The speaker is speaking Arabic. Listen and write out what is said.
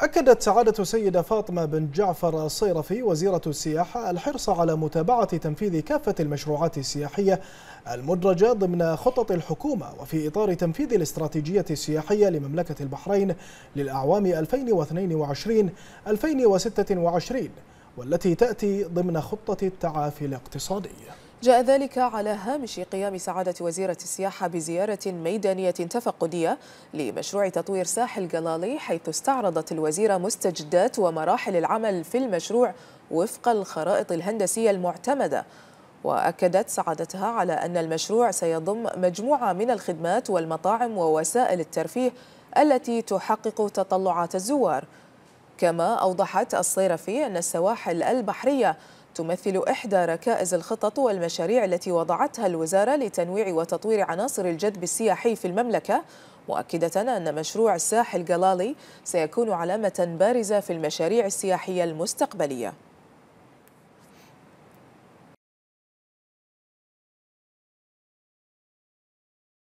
أكدت سعادة السيدة فاطمة بن جعفر الصيرفي وزيرة السياحة الحرص على متابعة تنفيذ كافة المشروعات السياحية المدرجة ضمن خطط الحكومة وفي إطار تنفيذ الاستراتيجية السياحية لمملكة البحرين للأعوام 2022-2026 والتي تأتي ضمن خطة التعافي الاقتصادي جاء ذلك على هامش قيام سعادة وزيرة السياحة بزيارة ميدانية تفقدية لمشروع تطوير ساحل جلالي حيث استعرضت الوزيرة مستجدات ومراحل العمل في المشروع وفق الخرائط الهندسية المعتمدة وأكدت سعادتها على أن المشروع سيضم مجموعة من الخدمات والمطاعم ووسائل الترفيه التي تحقق تطلعات الزوار كما أوضحت الصيرفي أن السواحل البحرية تمثل إحدى ركائز الخطط والمشاريع التي وضعتها الوزارة لتنويع وتطوير عناصر الجذب السياحي في المملكة مؤكدة أن مشروع الساحل جلالي سيكون علامة بارزة في المشاريع السياحية المستقبلية